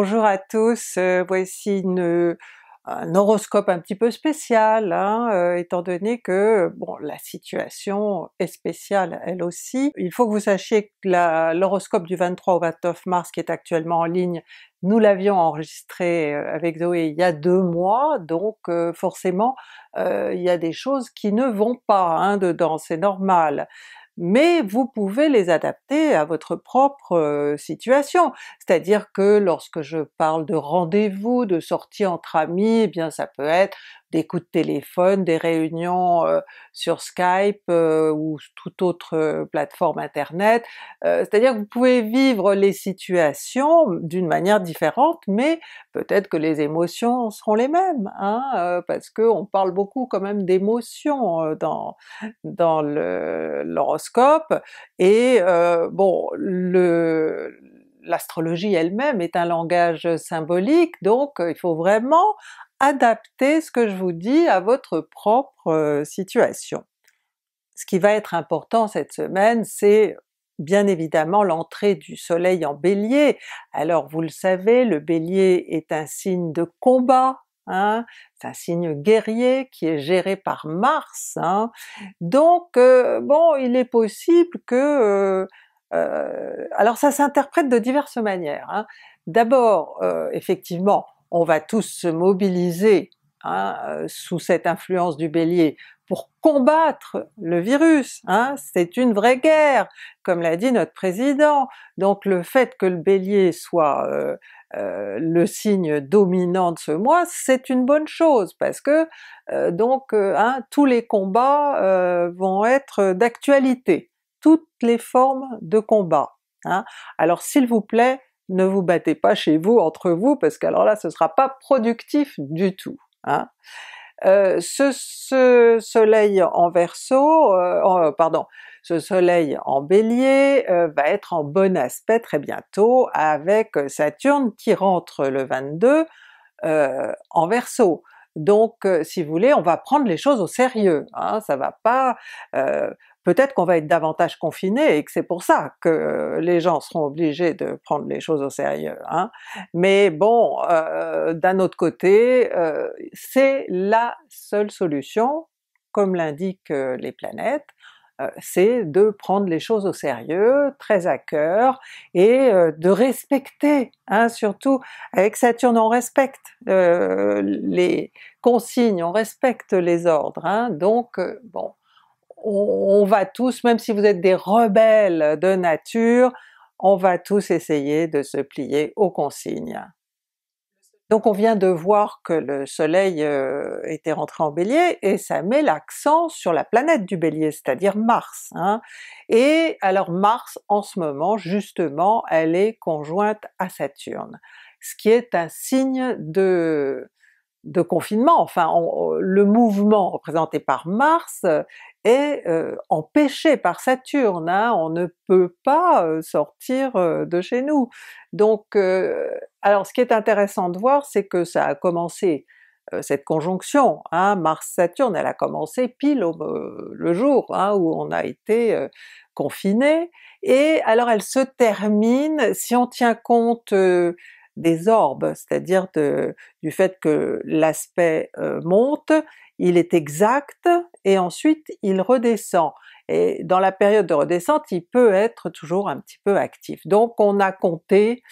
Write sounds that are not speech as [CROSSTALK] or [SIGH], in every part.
Bonjour à tous, euh, voici un horoscope un petit peu spécial, hein, euh, étant donné que bon, la situation est spéciale elle aussi. Il faut que vous sachiez que l'horoscope du 23 au 29 mars qui est actuellement en ligne, nous l'avions enregistré euh, avec Zoé il y a deux mois, donc forcément il y a des choses qui ne vont pas hein, dedans, c'est normal mais vous pouvez les adapter à votre propre euh, situation. C'est-à-dire que lorsque je parle de rendez-vous, de sortie entre amis, eh bien ça peut être des coups de téléphone, des réunions euh, sur Skype euh, ou toute autre euh, plateforme internet. C'est-à-dire que vous pouvez vivre les situations d'une manière différente, mais peut-être que les émotions seront les mêmes, hein, parce que on parle beaucoup quand même d'émotions dans, dans l'horoscope, et bon, l'astrologie elle-même est un langage symbolique, donc il faut vraiment adapter ce que je vous dis à votre propre euh, situation. Ce qui va être important cette semaine, c'est bien évidemment l'entrée du soleil en bélier. Alors vous le savez, le bélier est un signe de combat, hein. c'est un signe guerrier qui est géré par Mars, hein. donc euh, bon il est possible que... Euh, alors ça s'interprète de diverses manières. Hein. D'abord effectivement on va tous se mobiliser hein, euh, sous cette influence du Bélier pour combattre le virus, hein, c'est une vraie guerre, comme l'a dit notre président. Donc le fait que le Bélier soit euh, euh, le signe dominant de ce mois, c'est une bonne chose, parce que donc hein, tous les combats vont être d'actualité, toutes les formes de combat. Hein. Alors s'il vous plaît, ne vous battez pas chez vous, entre vous, parce qu'alors là ce sera pas productif du tout. Hein. Euh, ce, soleil en Verseau, pardon, ce soleil en Bélier euh, va être en bon aspect très bientôt avec Saturne qui rentre le 22 euh, en Verseau. Donc euh, si vous voulez, on va prendre les choses au sérieux, hein, ça va pas... Euh, peut-être qu'on va être davantage confiné et que c'est pour ça que euh, les gens seront obligés de prendre les choses au sérieux. Hein. Mais bon, d'un autre côté, c'est la seule solution, comme l'indiquent les planètes, euh, c'est de prendre les choses au sérieux, très à cœur, et euh, de respecter, hein, surtout avec Saturne on respecte euh, les consignes, on respecte les ordres, hein. donc bon, on, va tous, même si vous êtes des rebelles de nature, on va tous essayer de se plier aux consignes. Donc on vient de voir que le soleil euh, était rentré en bélier, et ça met l'accent sur la planète du bélier, c'est-à-dire Mars. Hein. Et alors Mars, en ce moment, justement, elle est conjointe à Saturne, ce qui est un signe de confinement, enfin le mouvement représenté par Mars euh, empêché par Saturne, hein. on ne peut pas euh, sortir euh, de chez nous. Donc alors ce qui est intéressant de voir, c'est que ça a commencé cette conjonction, hein. Mars-Saturne, elle a commencé pile le jour hein, où on a été confiné, et alors elle se termine, si on tient compte des orbes, c'est-à-dire du fait que l'aspect monte, il est exact et ensuite il redescend. Et dans la période de redescente, il peut être toujours un petit peu actif. Donc on a compté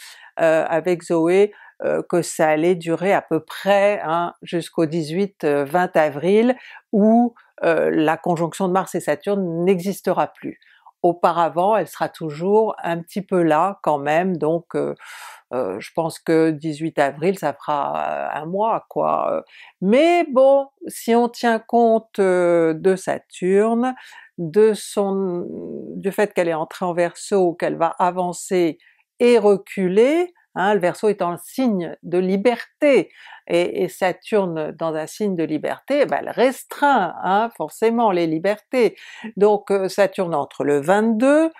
euh, avec Zoé euh, que ça allait durer à peu près hein, jusqu'au 18-20 euh, avril où la conjonction de Mars et Saturne n'existera plus. Auparavant, elle sera toujours un petit peu là quand même, donc euh, je pense que 18 avril ça fera euh, un mois quoi. Euh. Mais bon, si on tient compte de Saturne, de son, du fait qu'elle est entrée en Verseau, qu'elle va avancer et reculer, hein, le Verseau est le signe de liberté, et, Saturne dans un signe de liberté, eh ben, elle restreint hein, forcément les libertés. Donc Saturne entre le 22,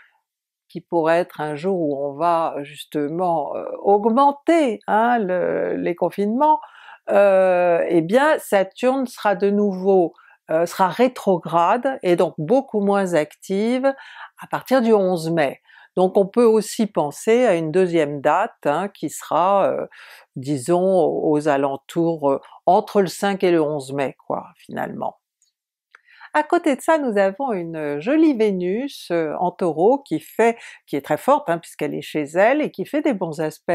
qui pourrait être un jour où on va euh, justement euh, augmenter hein, les confinements, euh, eh bien Saturne sera de nouveau euh, sera rétrograde et donc beaucoup moins active à partir du 11 mai. Donc on peut aussi penser à une deuxième date hein, qui sera, disons, aux alentours entre le 5 et le 11 mai quoi, finalement. À côté de ça, nous avons une euh, jolie Vénus euh, en Taureau qui fait, qui est très forte hein, puisqu'elle est chez elle et qui fait des bons aspects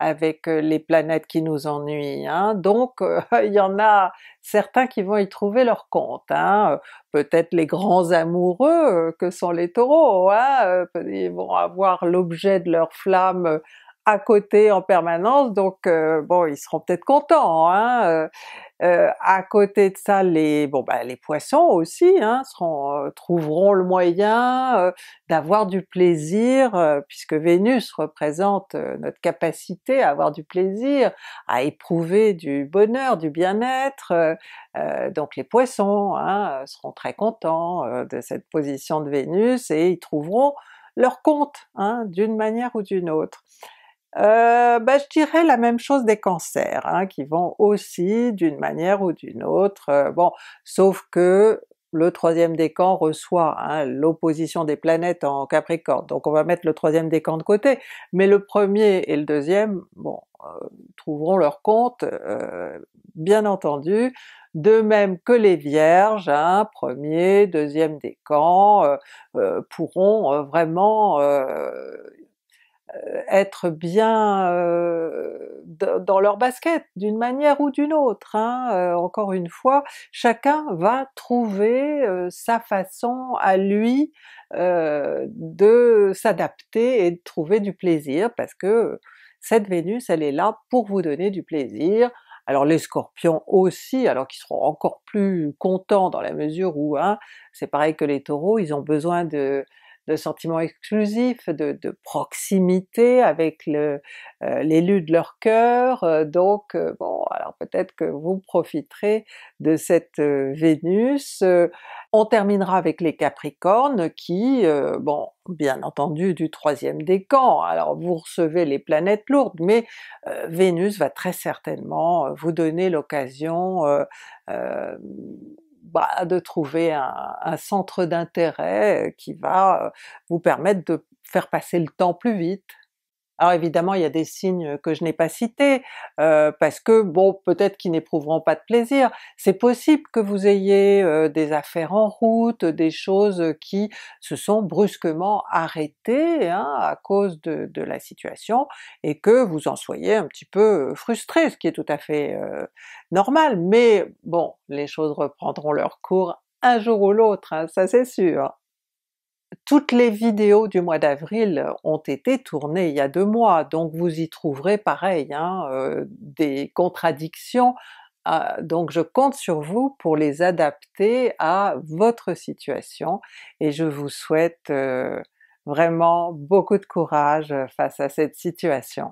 avec euh, les planètes qui nous ennuient. Hein. Donc [LAUGHS] il y en a certains qui vont y trouver leur compte. Hein. Peut-être les grands amoureux que sont les Taureaux, hein. ils vont avoir l'objet de leur flamme à côté en permanence, donc euh, bon, ils seront peut-être contents. Hein, euh, euh, à côté de ça, les bon ben, les poissons aussi hein, seront, trouveront le moyen d'avoir du plaisir, puisque Vénus représente notre capacité à avoir du plaisir, à éprouver du bonheur, du bien-être. donc les poissons hein, seront très contents de cette position de Vénus et ils trouveront leur compte d'une manière ou d'une autre. Euh, ben je dirais la même chose des cancers, hein, qui vont aussi d'une manière ou d'une autre, euh, bon, sauf que le troisième décan reçoit hein, l'opposition des planètes en Capricorne, donc on va mettre le troisième décan de côté, mais le premier et le deuxième, bon, euh, trouveront leur compte, euh, bien entendu, de même que les Vierges, hein, premier, deuxième décan, pourront vraiment euh, être bien euh, dans leur basket d'une manière ou d'une autre. Hein. Euh, encore une fois, chacun va trouver sa façon à lui de s'adapter et de trouver du plaisir parce que cette Vénus elle est là pour vous donner du plaisir. Alors les Scorpions aussi, alors qu'ils seront encore plus contents dans la mesure où hein, c'est pareil que les Taureaux, ils ont besoin de de sentiment exclusif, de, proximité avec euh, l'élu de leur cœur, euh, donc euh, bon alors peut-être que vous profiterez de cette Vénus. on terminera avec les Capricornes qui, bon bien entendu du troisième décan, alors vous recevez les planètes lourdes, mais Vénus va très certainement vous donner l'occasion bah, de trouver un, un centre d'intérêt euh, qui va euh, vous permettre de faire passer le temps plus vite, alors évidemment, il y a des signes que je n'ai pas cités, euh, parce que bon, peut-être qu'ils n'éprouveront pas de plaisir. C'est possible que vous ayez euh, des affaires en route, des choses qui se sont brusquement arrêtées hein, à cause de, la situation, et que vous en soyez un petit peu frustré, ce qui est tout à fait euh, normal, mais bon, les choses reprendront leur cours un jour ou l'autre, hein, ça c'est sûr toutes les vidéos du mois d'avril euh, ont été tournées il y a deux mois, donc vous y trouverez pareil hein, euh, des contradictions, euh, donc je compte sur vous pour les adapter à votre situation et je vous souhaite vraiment beaucoup de courage face à cette situation.